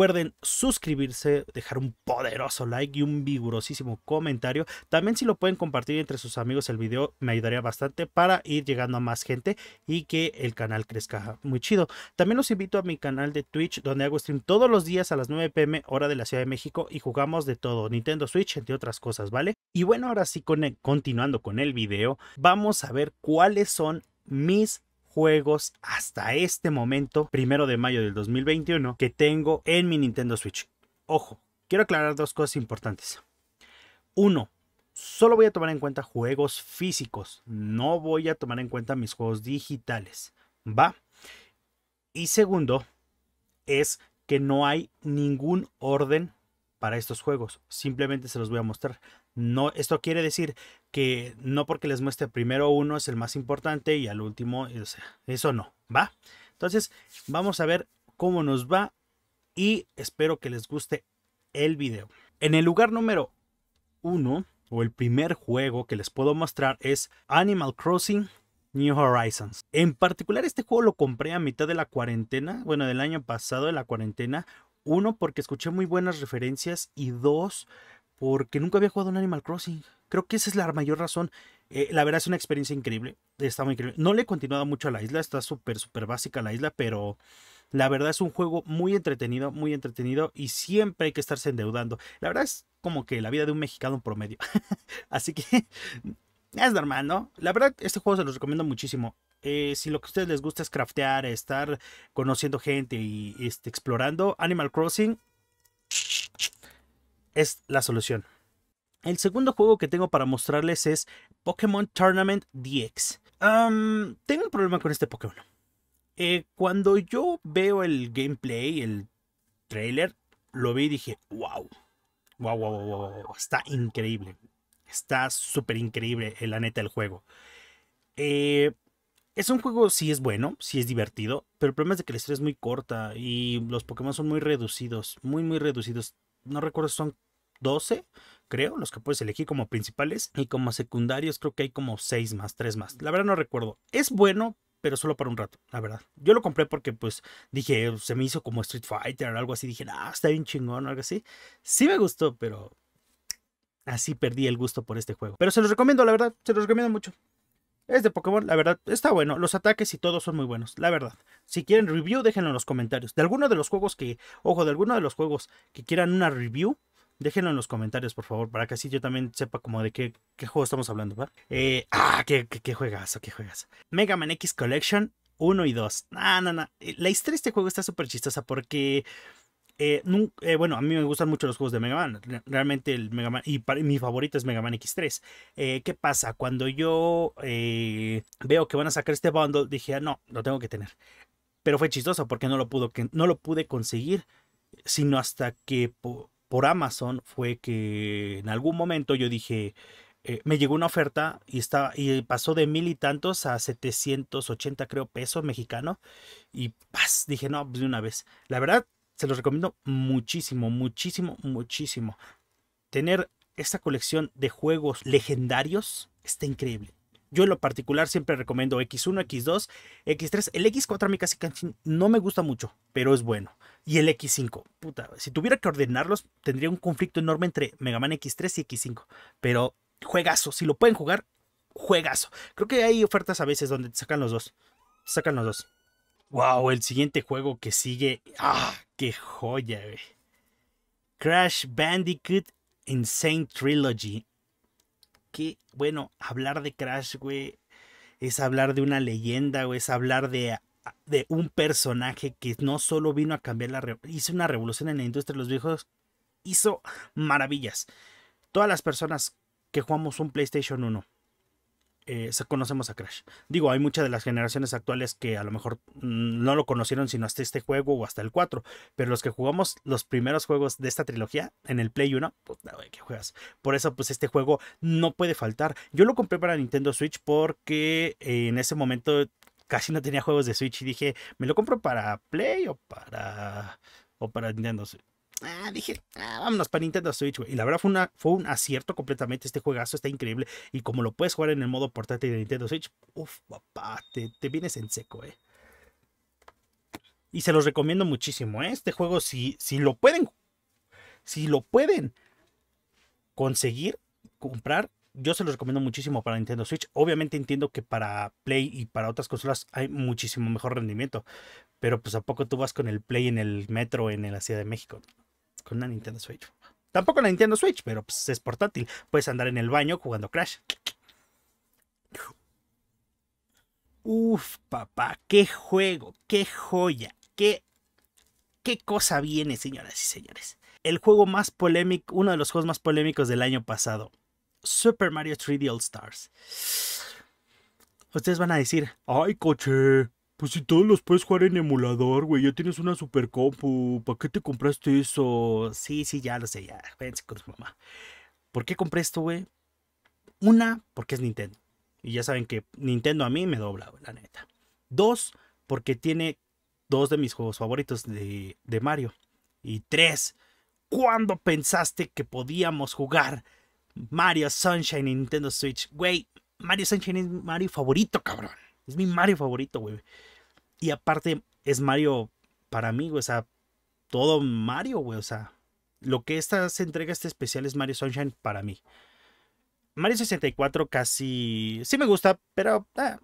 Recuerden suscribirse, dejar un poderoso like y un vigorosísimo comentario. También si lo pueden compartir entre sus amigos el video me ayudaría bastante para ir llegando a más gente y que el canal crezca muy chido. También los invito a mi canal de Twitch donde hago stream todos los días a las 9 pm hora de la Ciudad de México y jugamos de todo, Nintendo Switch entre otras cosas, ¿vale? Y bueno, ahora sí, continuando con el video, vamos a ver cuáles son mis juegos hasta este momento, primero de mayo del 2021, que tengo en mi Nintendo Switch. Ojo, quiero aclarar dos cosas importantes. Uno, solo voy a tomar en cuenta juegos físicos, no voy a tomar en cuenta mis juegos digitales. ¿Va? Y segundo, es que no hay ningún orden para estos juegos. Simplemente se los voy a mostrar. No, esto quiere decir que no porque les muestre primero uno es el más importante y al último, eh, eso no, ¿va? Entonces, vamos a ver cómo nos va y espero que les guste el video. En el lugar número uno, o el primer juego que les puedo mostrar es Animal Crossing New Horizons. En particular este juego lo compré a mitad de la cuarentena, bueno, del año pasado de la cuarentena. Uno, porque escuché muy buenas referencias y dos, porque nunca había jugado un Animal Crossing. Creo que esa es la mayor razón. Eh, la verdad es una experiencia increíble. Está muy increíble. No le he continuado mucho a la isla, está súper, súper básica la isla, pero la verdad es un juego muy entretenido, muy entretenido y siempre hay que estarse endeudando. La verdad es como que la vida de un mexicano en promedio. Así que es normal, ¿no? La verdad, este juego se los recomiendo muchísimo. Eh, si lo que a ustedes les gusta es craftear, estar conociendo gente y este, explorando, Animal Crossing es la solución. El segundo juego que tengo para mostrarles es Pokémon Tournament DX. tengo un problema con este Pokémon. Eh, cuando yo veo el gameplay, el trailer, lo vi y dije, wow, wow, wow, wow, wow. está increíble. Está súper increíble, eh, la neta, el juego. Eh, es un juego, sí es bueno, sí es divertido, pero el problema es de que la historia es muy corta y los Pokémon son muy reducidos, muy, muy reducidos no recuerdo, son 12, creo, los que puedes elegir como principales. Y como secundarios creo que hay como 6 más, 3 más. La verdad no recuerdo. Es bueno, pero solo para un rato, la verdad. Yo lo compré porque pues dije, eh, se me hizo como Street Fighter o algo así. Dije, ah, está bien chingón o algo así. Sí me gustó, pero así perdí el gusto por este juego. Pero se los recomiendo, la verdad, se los recomiendo mucho. Es de Pokémon, la verdad, está bueno. Los ataques y todo son muy buenos, la verdad. Si quieren review, déjenlo en los comentarios. De alguno de los juegos que, ojo, de alguno de los juegos que quieran una review, déjenlo en los comentarios, por favor, para que así yo también sepa como de qué, juego estamos hablando, ¿va? Eh, ah, qué, qué juegazo, qué juegazo. Mega Man X Collection 1 y 2. Ah, no, no. Eh, la historia de este juego está súper chistosa porque... Eh, eh, bueno, a mí me gustan mucho los juegos de Mega Man. Realmente el Mega Man, y mi favorito es Mega Man X3. Eh, ¿Qué pasa? Cuando yo veo que van a sacar este bundle, dije, ah, no, lo tengo que tener. Pero fue chistoso porque no lo, pude conseguir, sino hasta que por Amazon fue que en algún momento yo dije, me llegó una oferta y, estaba, y pasó de mil y tantos a 780, creo, pesos mexicano. Y ¡paz! dije, no, pues, de una vez. La verdad, se los recomiendo muchísimo, muchísimo, muchísimo. Tener esta colección de juegos legendarios está increíble. Yo en lo particular siempre recomiendo X1, X2, X3. El X4 a mí casi no me gusta mucho, pero es bueno. Y el X5, puta, si tuviera que ordenarlos, tendría un conflicto enorme entre Mega Man X3 y X5. Pero juegazo, si lo pueden jugar, juegazo. Creo que hay ofertas a veces donde te sacan los dos. sacan los dos. Wow, el siguiente juego que sigue. ¡Ah! ¡Qué joya, güey! Crash Bandicoot Insane Trilogy. Que, bueno, hablar de Crash, güey, es hablar de una leyenda, güey, es hablar de, ah, de un personaje que no solo vino a cambiar la. hizo una revolución en la industria de los viejos, hizo maravillas. Todas las personas que jugamos un PlayStation 1 eh, conocemos a Crash. Digo, hay muchas de las generaciones actuales que a lo mejor mm, no lo conocieron sino hasta este juego o hasta el 4, pero los que jugamos los primeros juegos de esta trilogía en el Play 1, puta, pues, qué juegas. Por eso, pues este juego no puede faltar. Yo lo compré para Nintendo Switch porque eh, en ese momento casi no tenía juegos de Switch y dije, me lo compro para Play o para o para Nintendo Switch ah, dije, ah, vámonos para Nintendo Switch, güey. Y la verdad fue, una, fue un acierto completamente. Este juegazo está increíble. Y como lo puedes jugar en el modo portátil de Nintendo Switch, uff, papá, te, vienes en seco, eh. Y se los recomiendo muchísimo, ¿eh? Este juego, si, si lo pueden, si lo pueden conseguir, comprar, yo se los recomiendo muchísimo para Nintendo Switch. Obviamente entiendo que para Play y para otras consolas hay muchísimo mejor rendimiento. Pero pues a poco tú vas con el Play en el metro en la Ciudad de México con una Nintendo Switch. Tampoco la Nintendo Switch, pero pues, es portátil. Puedes andar en el baño jugando Crash. Uf, papá, qué juego, qué joya, qué, qué cosa viene, señoras y señores. El juego más polémico, uno de los juegos más polémicos del año pasado, Super Mario 3D All Stars. Ustedes van a decir, ay, coche, pues si todos los puedes jugar en emulador, güey, ya tienes una super compu, ¿para qué te compraste eso? Sí, sí, ya lo sé, ya, con su mamá. ¿Por qué compré esto, güey? Una, porque es Nintendo. Y ya saben que Nintendo a mí me dobla, güey. la neta. Dos, porque tiene dos de mis juegos favoritos de, de Mario. Y tres, ¿cuándo pensaste que podíamos jugar Mario Sunshine en Nintendo Switch? Güey, Mario Sunshine es mi Mario favorito, cabrón. Es mi Mario favorito, güey. Y aparte, es Mario para mí, güey. O sea, todo Mario, güey. O sea, lo que esta se entrega este especial es Mario Sunshine para mí. Mario 64 casi. Sí me gusta, pero. Ah,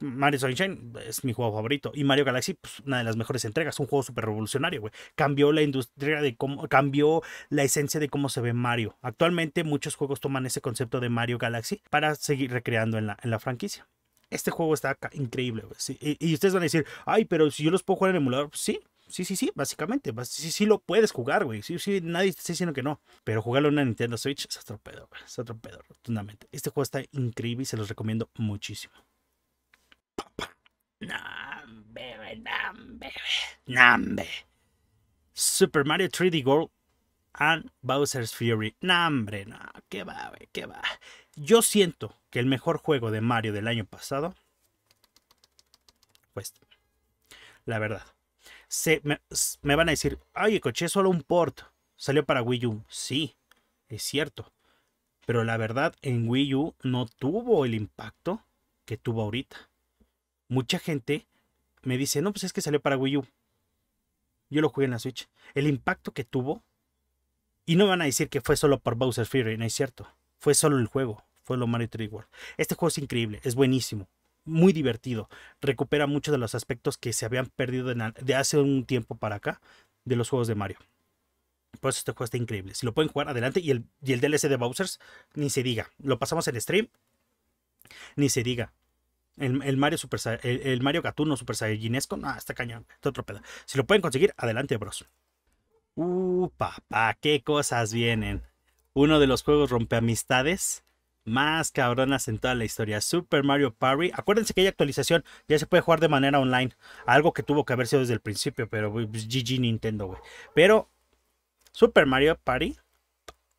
Mario Sunshine es mi juego favorito. Y Mario Galaxy, pues, una de las mejores entregas. Un juego súper revolucionario, güey. Cambió la industria de cómo. Cambió la esencia de cómo se ve Mario. Actualmente, muchos juegos toman ese concepto de Mario Galaxy para seguir recreando en la franquicia. Este juego está increíble. güey. y, ustedes van a decir, ay, pero si yo los puedo jugar en emulador, sí. Sí, sí, sí, básicamente. Sí, sí lo puedes jugar, güey. Sí, sí, nadie está diciendo que no. Pero jugarlo en una Nintendo Switch es otro güey. Es otro rotundamente. Este juego está increíble y se los recomiendo muchísimo. Nambe, nambe, Super Mario 3D World and Bowser's Fury. Nambre, no, qué va, güey, qué va. Yo siento que el mejor juego de Mario del año pasado pues La verdad. Se, me, van a decir, ay, coche solo un port. Salió para Wii U. Sí, es cierto. Pero la verdad, en Wii U no tuvo el impacto que tuvo ahorita. Mucha gente me dice, no, pues es que salió para Wii U. Yo lo jugué en la Switch. El impacto que tuvo. Y no van a decir que fue solo por Bowser Fury, no es cierto. Fue solo el juego fue lo Mario 3 World. Este juego es increíble, es buenísimo, muy divertido. Recupera muchos de los aspectos que se habían perdido de, hace un tiempo para acá de los juegos de Mario. Por eso este juego está increíble. Si lo pueden jugar, adelante. Y el, el DLC de Bowser's, ni se diga. Lo pasamos en stream, ni se diga. El, Mario Super el, Gatuno Super Saiyanesco, no, está cañón, está otro Si lo pueden conseguir, adelante, bros. Uh, papá, qué cosas vienen. Uno de los juegos rompe amistades más cabronas en toda la historia. Super Mario Party Acuérdense que hay actualización. Ya se puede jugar de manera online. Algo que tuvo que haber sido desde el principio. Pero GG pues, Nintendo, güey. Pero Super Mario Party.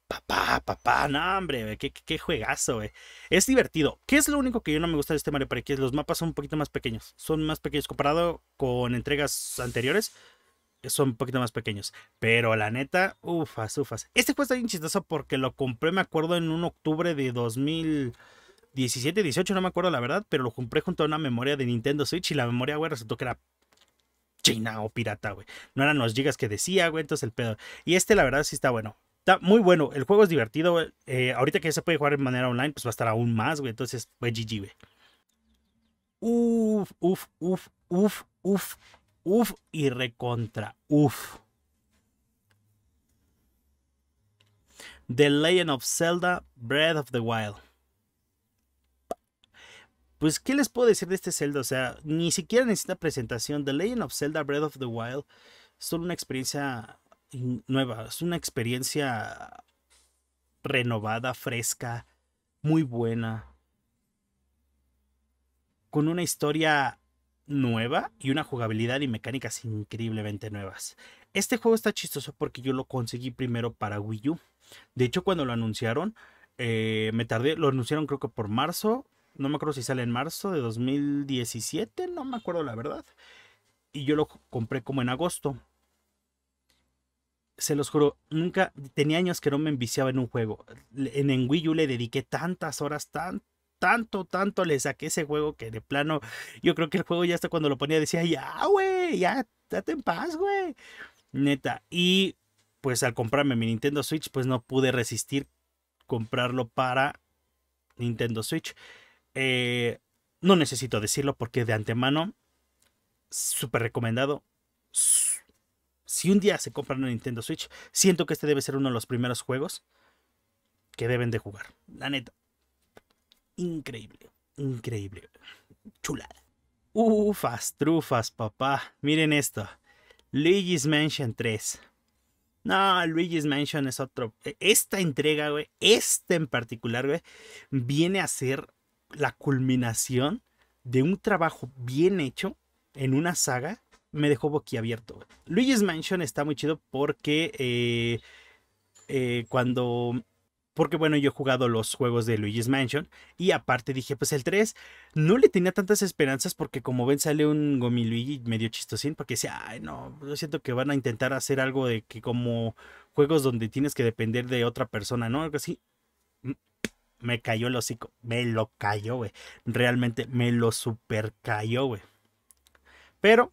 Papá, papá, no, hombre, qué, qué, juegazo, güey. Es divertido. ¿Qué es lo único que yo no me gusta de este Mario Party? Que los mapas son un poquito más pequeños. Son más pequeños comparado con entregas anteriores son un poquito más pequeños. Pero la neta, ufas, ufas. Este juego está bien chistoso porque lo compré, me acuerdo, en un octubre de 2017, 18, no me acuerdo la verdad, pero lo compré junto a una memoria de Nintendo Switch y la memoria, güey, resultó que era china o pirata, güey. No eran los gigas que decía, güey, entonces el pedo. Y este, la verdad, sí está bueno. Está muy bueno, el juego es divertido, eh, ahorita que ya se puede jugar de manera online, pues va a estar aún más, güey. Entonces, güey, GG, güey. Uf, uf, uf, uf, uf. Uf y recontra. Uf. The Legend of Zelda, Breath of the Wild. Pues, ¿qué les puedo decir de este Zelda? O sea, ni siquiera necesita presentación. The Legend of Zelda, Breath of the Wild. Es solo una experiencia nueva. Es una experiencia renovada, fresca, muy buena. Con una historia nueva y una jugabilidad y mecánicas increíblemente nuevas. Este juego está chistoso porque yo lo conseguí primero para Wii U. De hecho, cuando lo anunciaron, eh, me tardé, lo anunciaron creo que por marzo, no me acuerdo si sale en marzo de 2017, no me acuerdo la verdad. Y yo lo compré como en agosto. Se los juro, nunca, tenía años que no me enviciaba en un juego. En, Wii U le dediqué tantas horas, tantas tanto, tanto le saqué ese juego que de plano, yo creo que el juego ya hasta cuando lo ponía decía, ya, güey, ya, date en paz, güey. Neta. Y pues al comprarme mi Nintendo Switch, pues no pude resistir comprarlo para Nintendo Switch. Eh, no necesito decirlo porque de antemano, súper recomendado. Si un día se compran un Nintendo Switch, siento que este debe ser uno de los primeros juegos que deben de jugar. La neta. Increíble, increíble. Chulada. Ufas, trufas, papá. Miren esto. Luigi's Mansion 3. No, Luigi's Mansion es otro. E, esta entrega, güey, esta en particular, güey, viene a ser la culminación de un trabajo bien hecho en una saga. Me dejó boquiabierto, Luigi's Mansion está muy chido porque eh, eh, cuando porque bueno, yo he jugado los juegos de Luigi's Mansion y aparte dije, pues el 3 no le tenía tantas esperanzas porque como ven sale un Gomi Luigi medio chistosín porque decía, ay no, yo siento que van a intentar hacer algo de que como juegos donde tienes que depender de otra persona, ¿no? Algo así. Mm, me cayó el hocico, me lo cayó, güey. Realmente me lo super cayó, güey. Pero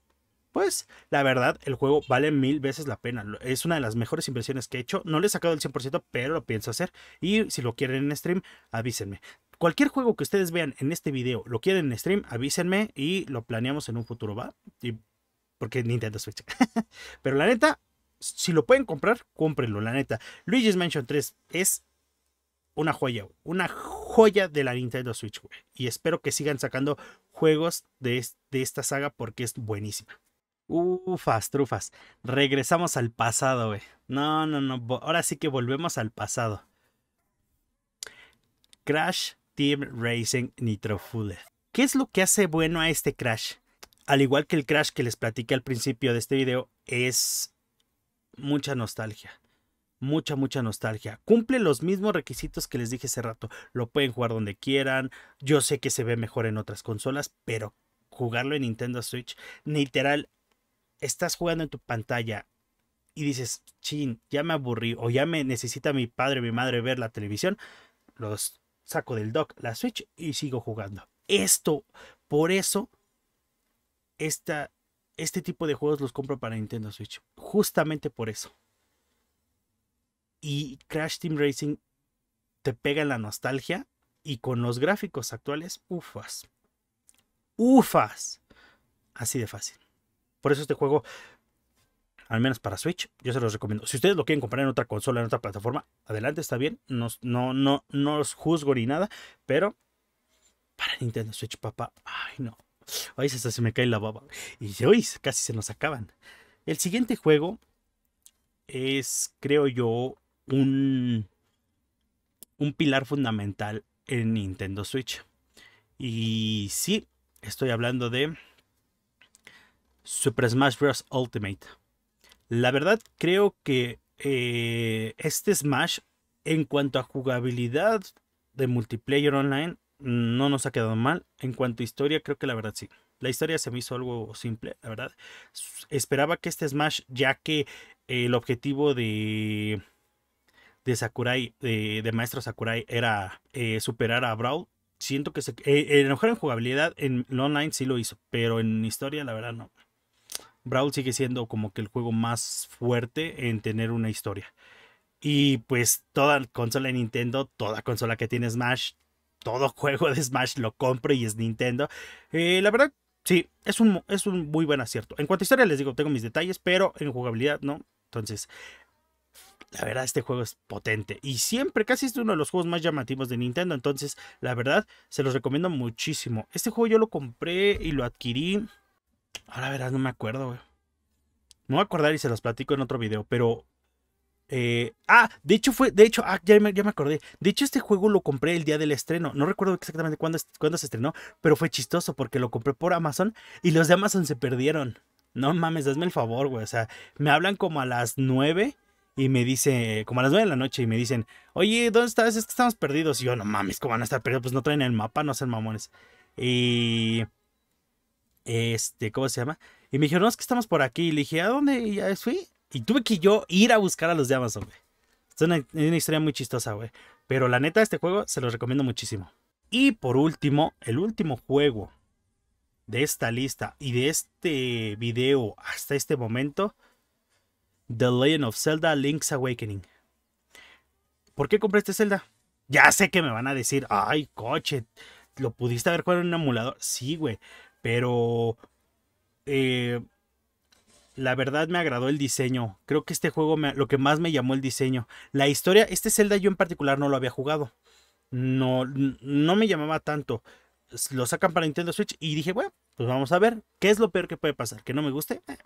pues la verdad, el juego vale mil veces la pena. Es una de las mejores inversiones que he hecho. No le he sacado el 100%, pero lo pienso hacer. Y si lo quieren en stream, avísenme. Cualquier juego que ustedes vean en este video, lo quieren en stream, avísenme y lo planeamos en un futuro, ¿va? Y porque Nintendo Switch. pero la neta, si lo pueden comprar, cómprenlo, la neta. Luigi's Mansion 3 es una joya, una joya de la Nintendo Switch, Y espero que sigan sacando juegos de esta saga porque es buenísima. Ufas, trufas. Regresamos al pasado, güey. No, no, no. Ahora sí que volvemos al pasado. Crash Team Racing Nitro Fueled. ¿Qué es lo que hace bueno a este Crash? Al igual que el Crash que les platiqué al principio de este video, es mucha nostalgia. Mucha, mucha nostalgia. Cumple los mismos requisitos que les dije hace rato. Lo pueden jugar donde quieran. Yo sé que se ve mejor en otras consolas, pero jugarlo en Nintendo Switch, literal, estás jugando en tu pantalla y dices, chin, ya me aburrí o ya me necesita mi padre o mi madre ver la televisión, los saco del dock, la Switch y sigo jugando. Esto, por eso, este tipo de juegos los compro para Nintendo Switch. Justamente por eso. Y Crash Team Racing te pega en la nostalgia y con los gráficos actuales, ufas. Ufas. Así de fácil. Por eso este juego, al menos para Switch, yo se los recomiendo. Si ustedes lo quieren comprar en otra consola, en otra plataforma, adelante, está bien. No, no, no, no los juzgo ni nada, pero para Nintendo Switch, papá, ay no. Ay, se me cae la baba. Y yo, casi se nos acaban. El siguiente juego es, creo yo, un, un pilar fundamental en Nintendo Switch. Y sí, estoy hablando de Super Smash Bros. Ultimate. La verdad creo que eh, este Smash, en cuanto a jugabilidad de multiplayer online, no nos ha quedado mal. En cuanto a historia, creo que la verdad sí. La historia se me hizo algo simple, la verdad. Esperaba que este Smash, ya que el objetivo de, de Sakurai, de, Maestro Sakurai, era eh, superar a Brawl, siento que se, eh, en jugabilidad, en online sí lo hizo, pero en historia, la verdad, no. Brawl sigue siendo como que el juego más fuerte en tener una historia. Y pues toda consola de Nintendo, toda consola que tiene Smash, todo juego de Smash lo compro y es Nintendo. Eh, la verdad, sí, es un, es un muy buen acierto. En cuanto a historia, les digo, tengo mis detalles, pero en jugabilidad, ¿no? Entonces, la verdad, este juego es potente. Y siempre, casi es uno de los juegos más llamativos de Nintendo. Entonces, la verdad, se los recomiendo muchísimo. Este juego yo lo compré y lo adquirí Ahora verás, no me acuerdo, güey. No voy a acordar y se los platico en otro video, pero. Eh, ah, de hecho fue, de hecho, ah, ya, me, acordé. De hecho, este juego lo compré el día del estreno. No recuerdo exactamente cuándo, cuándo se estrenó, pero fue chistoso porque lo compré por Amazon y los de Amazon se perdieron. No mames, hazme el favor, güey. O sea, me hablan como a las 9 y me dice, como a las 9 de la noche, y me dicen, oye, ¿dónde estás? Es que estamos perdidos. Y yo, no mames, ¿cómo van a estar perdidos? Pues no traen el mapa, no hacen mamones. Y este, ¿cómo se llama? Y me dijeron, no, es que estamos por aquí. Y le dije, ¿a dónde? Y ya fui. Y tuve que yo ir a buscar a los de Amazon, güey. Es una, historia muy chistosa, güey. Pero la neta, este juego se los recomiendo muchísimo. Y por último, el último juego de esta lista y de este video hasta este momento, The Legend of Zelda Link's Awakening. ¿Por qué compré este Zelda? Ya sé que me van a decir, ay, coche, lo pudiste haber jugado en un emulador. Sí, güey. Pero eh, la verdad me agradó el diseño. Creo que este juego lo que más me llamó el diseño. La historia, este Zelda yo en particular no lo había jugado. No, no me llamaba tanto. Lo sacan para Nintendo Switch y dije, bueno, pues vamos a ver qué es lo peor que puede pasar. Que no me guste. Eh,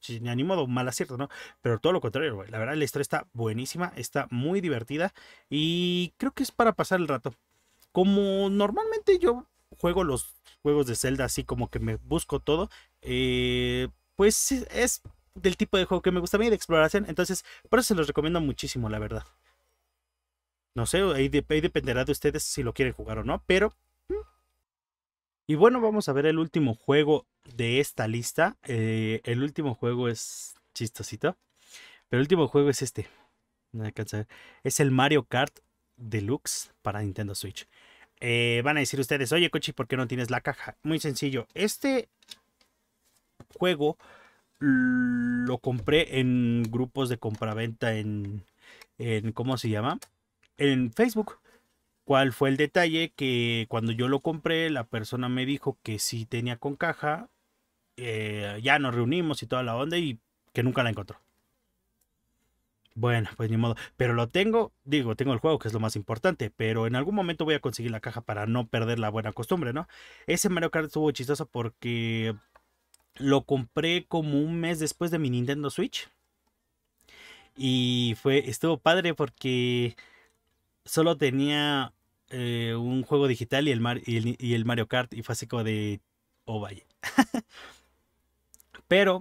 si ni modo, mal acierto, ¿no? Pero todo lo contrario, La verdad, la historia está buenísima, está muy divertida y creo que es para pasar el rato. Como normalmente yo juego los juegos de Zelda así como que me busco todo, eh, pues es del tipo de juego que me gusta a mí de exploración. Entonces, por eso se los recomiendo muchísimo, la verdad. No sé, ahí, dependerá de ustedes si lo quieren jugar o no, pero... Y bueno, vamos a ver el último juego de esta lista. Eh, el último juego es chistosito. Pero el último juego es este. Es el Mario Kart Deluxe para Nintendo Switch. Eh, van a decir ustedes, oye Cochi, ¿por qué no tienes la caja? Muy sencillo, este juego lo compré en grupos de compraventa en, en, ¿cómo se llama? En Facebook. ¿Cuál fue el detalle? Que cuando yo lo compré, la persona me dijo que sí tenía con caja. Eh, ya nos reunimos y toda la onda y que nunca la encontró. Bueno, pues ni modo. Pero lo tengo, digo, tengo el juego, que es lo más importante. Pero en algún momento voy a conseguir la caja para no perder la buena costumbre, ¿no? Ese Mario Kart estuvo chistoso porque lo compré como un mes después de mi Nintendo Switch. Y fue, estuvo padre porque solo tenía eh, un juego digital y el, y el, Mario Kart. Y fue de. Oh, vaya. pero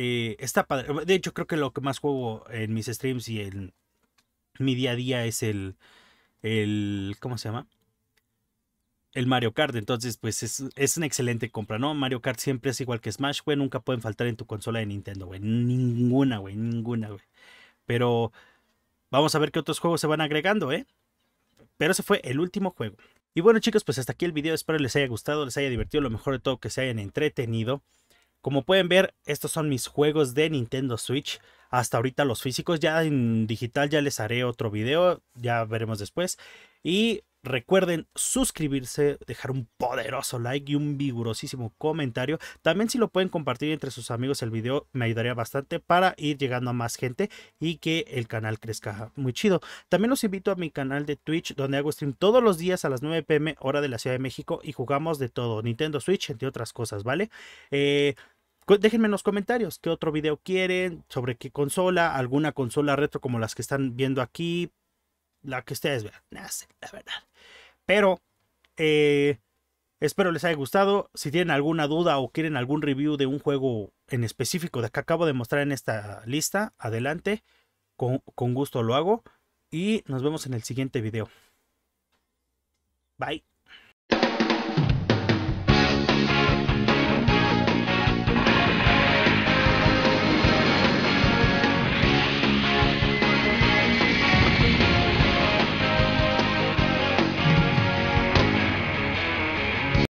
eh, está padre. De hecho, creo que lo que más juego en mis streams y en mi día a día es el, el ¿cómo se llama? El Mario Kart. Entonces, pues es, es una excelente compra, ¿no? Mario Kart siempre es igual que Smash, güey. Nunca pueden faltar en tu consola de Nintendo, güey. Ninguna, güey. Ninguna, güey. Pero vamos a ver qué otros juegos se van agregando, ¿eh? Pero ese fue el último juego. Y bueno chicos, pues hasta aquí el video, espero les haya gustado, les haya divertido, lo mejor de todo que se hayan entretenido. Como pueden ver, estos son mis juegos de Nintendo Switch. Hasta ahorita los físicos, ya en digital ya les haré otro video, ya veremos después. Y Recuerden suscribirse, dejar un poderoso like y un vigorosísimo comentario. También si lo pueden compartir entre sus amigos el video me ayudaría bastante para ir llegando a más gente y que el canal crezca muy chido. También los invito a mi canal de Twitch donde hago stream todos los días a las 9 pm hora de la Ciudad de México y jugamos de todo, Nintendo Switch entre otras cosas, ¿vale? Eh, déjenme en los comentarios qué otro video quieren, sobre qué consola, alguna consola retro como las que están viendo aquí, la que ustedes vean. la verdad. Pero eh, espero les haya gustado. Si tienen alguna duda o quieren algún review de un juego en específico de que acabo de mostrar en esta lista, adelante. Con, con gusto lo hago. Y nos vemos en el siguiente video. Bye.